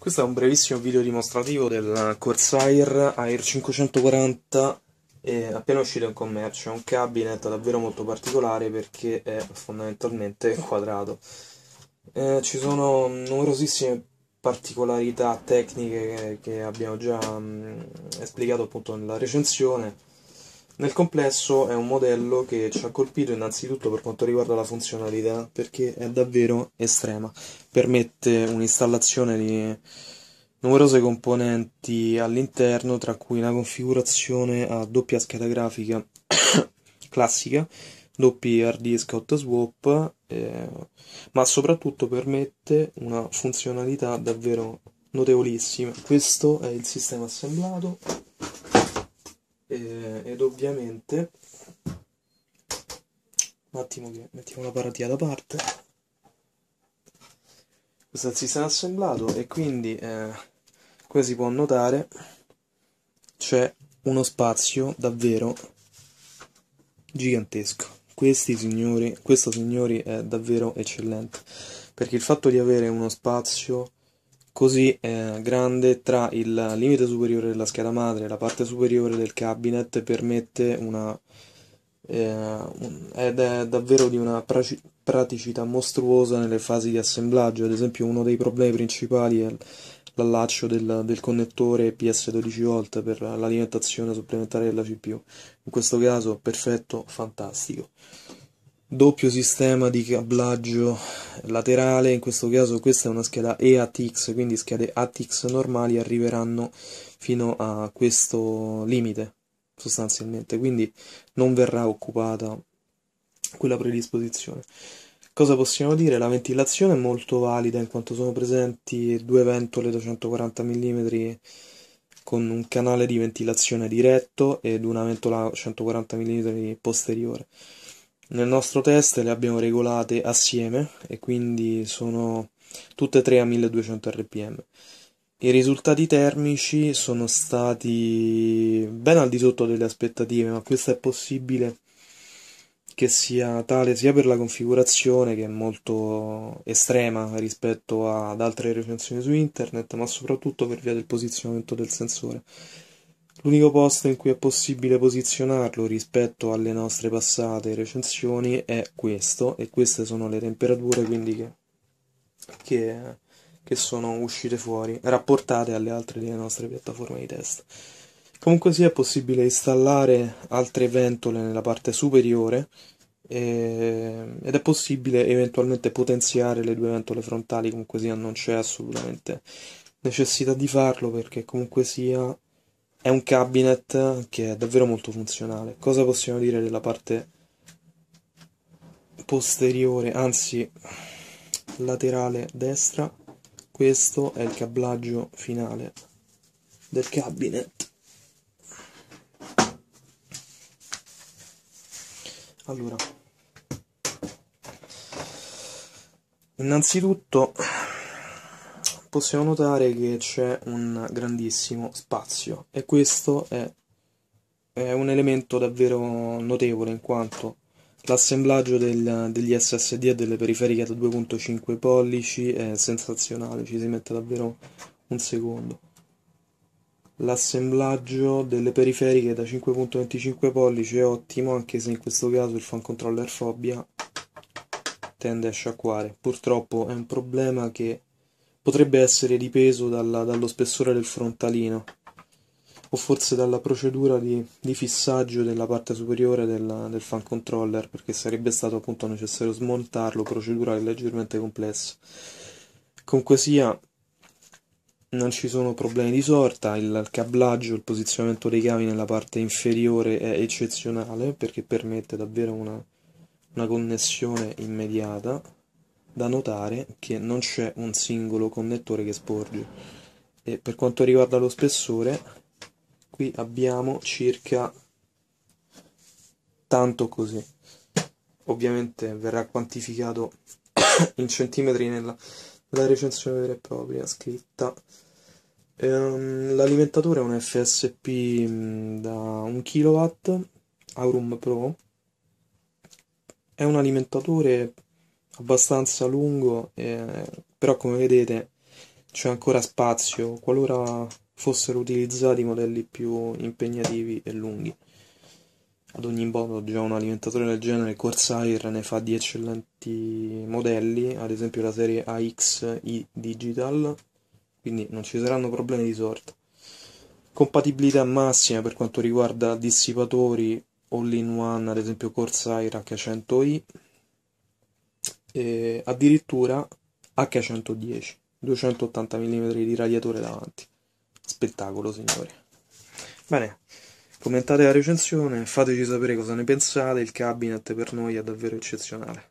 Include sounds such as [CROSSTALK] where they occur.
Questo è un brevissimo video dimostrativo del Corsair Air 540 è eh, appena uscito in commercio. È un cabinet davvero molto particolare perché è fondamentalmente quadrato. Eh, ci sono numerosissime particolarità tecniche che, abbiamo già mh, mm, esplicato appunto nella recensione nel complesso è un modello che ci ha colpito innanzitutto per quanto riguarda la funzionalità, perché è davvero estrema. Permette un'installazione di numerose componenti all'interno, tra cui una configurazione a doppia scheda grafica [COUGHS] classica, doppi hard disk hot swap, eh, ma soprattutto permette una funzionalità davvero notevolissima. Questo è il sistema assemblato eh, ed ovviamente un attimo che mettiamo la paratia da parte questo si sarà assemblato e quindi eh, come si può notare c'è uno spazio davvero gigantesco questi signori questo signori è davvero eccellente perché il fatto di avere uno spazio così eh, grande tra il limite superiore della scheda madre e la parte superiore del cabinet permette una eh, ed è davvero di una praticità mostruosa nelle fasi di assemblaggio ad esempio uno dei problemi principali è l'allaccio del, del connettore PS12V per l'alimentazione supplementare della CPU in questo caso perfetto, fantastico doppio sistema di cablaggio laterale, in questo caso questa è una scheda EATX, quindi schede ATX normali arriveranno fino a questo limite sostanzialmente, quindi non verrà occupata quella predisposizione. Cosa possiamo dire? La ventilazione è molto valida in quanto sono presenti due ventole da 140 mm con un canale di ventilazione diretto ed una ventola 140 mm posteriore nel nostro test le abbiamo regolate assieme e quindi sono tutte e tre a 1200 rpm. I risultati termici sono stati ben al di sotto delle aspettative, ma questo è possibile che sia tale sia per la configurazione che è molto estrema rispetto ad altre recensioni su internet, ma soprattutto per via del posizionamento del sensore. L'unico posto in cui è possibile posizionarlo rispetto alle nostre passate recensioni è questo, e queste sono le temperature quindi che, che, che sono uscite fuori, rapportate alle altre delle nostre piattaforme di test. Comunque sia sì, è possibile installare altre ventole nella parte superiore e, ed è possibile eventualmente potenziare le due ventole frontali, comunque sia non c'è assolutamente necessità di farlo perché comunque sia è un cabinet che è davvero molto funzionale. Cosa possiamo dire della parte posteriore, anzi laterale destra? Questo è il cablaggio finale del cabinet. Allora, innanzitutto possiamo notare che c'è un grandissimo spazio e questo è, è un elemento davvero notevole in quanto L'assemblaggio del, degli SSD e delle periferiche da 2.5 pollici è sensazionale, ci si mette davvero un secondo. L'assemblaggio delle periferiche da 5.25 pollici è ottimo, anche se in questo caso il fan controller Fobia tende a sciacquare. Purtroppo è un problema che potrebbe essere dipeso dalla, dallo spessore del frontalino o forse dalla procedura di, di fissaggio della parte superiore della, del fan controller perché sarebbe stato appunto necessario smontarlo, procedura leggermente complessa. Comunque sia, non ci sono problemi di sorta, il cablaggio, il posizionamento dei cavi nella parte inferiore è eccezionale perché permette davvero una, una connessione immediata da notare che non c'è un singolo connettore che sporge e per quanto riguarda lo spessore qui abbiamo circa tanto così ovviamente verrà quantificato [COUGHS] in centimetri nella, nella, recensione vera e propria scritta ehm, l'alimentatore è un FSP mm, da 1 kW Aurum Pro è un alimentatore abbastanza lungo, eh, però come vedete c'è ancora spazio qualora fossero utilizzati modelli più impegnativi e lunghi. Ad ogni modo, già un alimentatore del genere, Corsair, ne fa di eccellenti modelli, ad esempio la serie AX i Digital, quindi non ci saranno problemi di sorta. Compatibilità massima per quanto riguarda dissipatori all-in-one, ad esempio Corsair H100i, e eh, addirittura H110, 280 mm di radiatore davanti. Spettacolo, signori. Bene, commentate la recensione, fateci sapere cosa ne pensate, il cabinet per noi è davvero eccezionale.